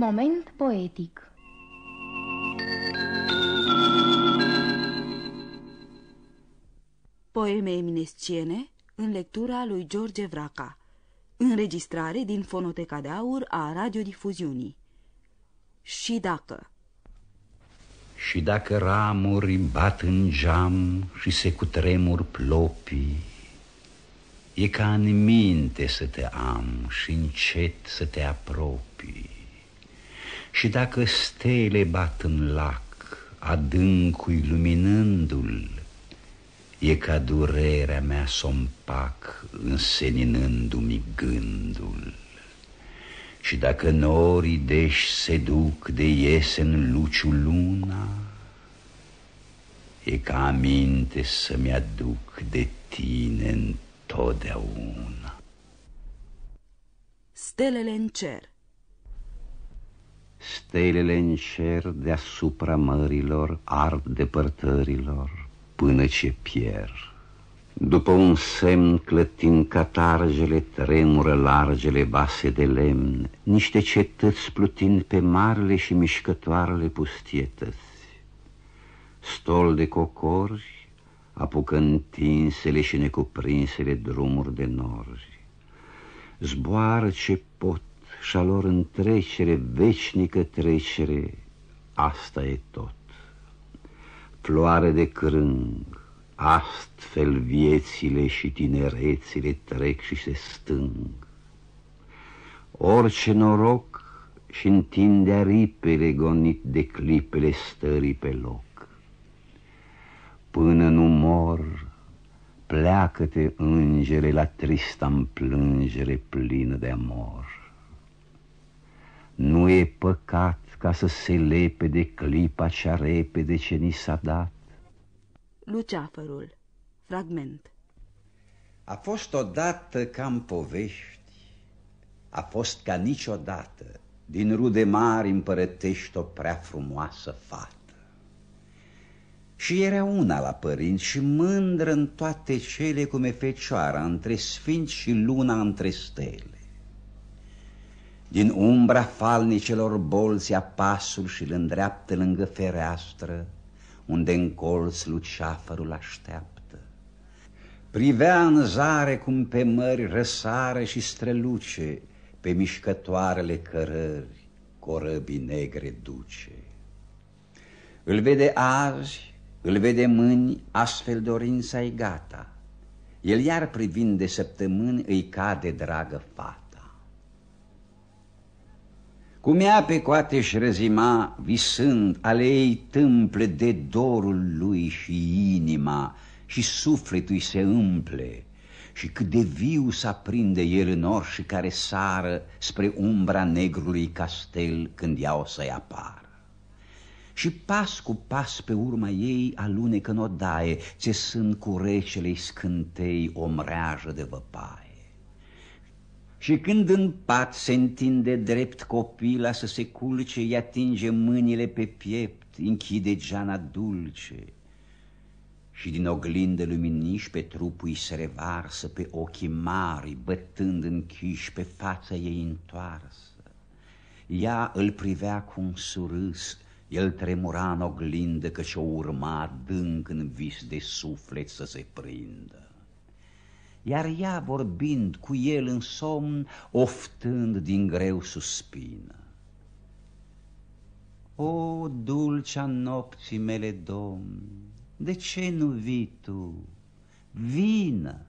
Moment poetic Poeme eminesciene în lectura lui George Vraca Înregistrare din Fonoteca de Aur a radiodifuziunii Și dacă Și dacă ramuri bat în geam și se cutremur plopii E ca în minte să te am și încet să te apropii și dacă stele bat în lac, adâncui luminându-l, E ca durerea mea să pac, înseninându-mi gândul. Și dacă norii deși se duc de iese în luciul luna, E ca aminte să-mi aduc de tine întotdeauna. Stelele în cer stelele în cer deasupra mărilor, ard depărtărilor, până ce pier. După un semn clătind catargele, tremură largele base de lemn, niște cetăți plutind pe marile și mișcătoarele pustietăți. Stol de cocori, apucă întinsele și necuprinsele drumuri de nori. Zboară ce pot și a lor în trecere, veșnică trecere, asta e tot. Floare de crâng, astfel viețile și tinerețile trec și se stâng. Orice noroc și întinde aripele gonit de clipele stării pe loc. Până nu mor, pleacă-te, îngere, la trista plângere plină de amor e păcat ca să se lepe de clipa cea repede ce ni s-a dat. Luceafărul, fragment A fost odată cam povești, a fost ca niciodată, din rude mari împărătești o prea frumoasă fată. Și era una la părinți și mândră în toate cele cum e fecioara, între sfinți și luna între stele. Din umbra falnicelor bolți pasul și îl îndreaptă lângă fereastră, unde în colț luceafărul așteaptă. Privea în zare cum pe mări răsare și străluce pe mișcătoarele cărări corăbii negre duce. Îl vede azi, îl vede mâini, astfel dorința e gata. El iar privind de săptămâni îi cade dragă fată. Cum ea pe coate și răzima, visând alei tâmple de dorul lui și inima, și sufletul se umple, și cât de viu s-aprinde el în și care sară spre umbra negrului castel când ea o să-i apară. Și pas cu pas pe urma ei alunecă în odaie, sunt cu recelei scântei o mreajă de văpaie. Și când în pat se întinde drept copila să se culce, i atinge mâinile pe piept, închide geana dulce. Și din oglindă luminiș pe trupul se revarsă, Pe ochii mari, bătând închiși, pe fața ei întoarsă. Ea îl privea cu un surâs, el tremura în oglindă, și o urma adânc în vis de suflet să se prindă iar ea vorbind cu el în somn, oftând din greu suspină. O, dulcea nopții mele, domn, de ce nu vii tu? Vină!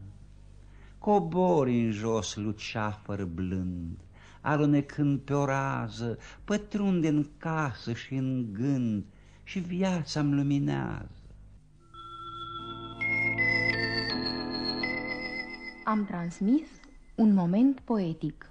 Cobori în jos luceafăr blând, alunecând pe o rază, pătrunde în casă și în gând, și viața-mi luminează. am transmis un moment poetic.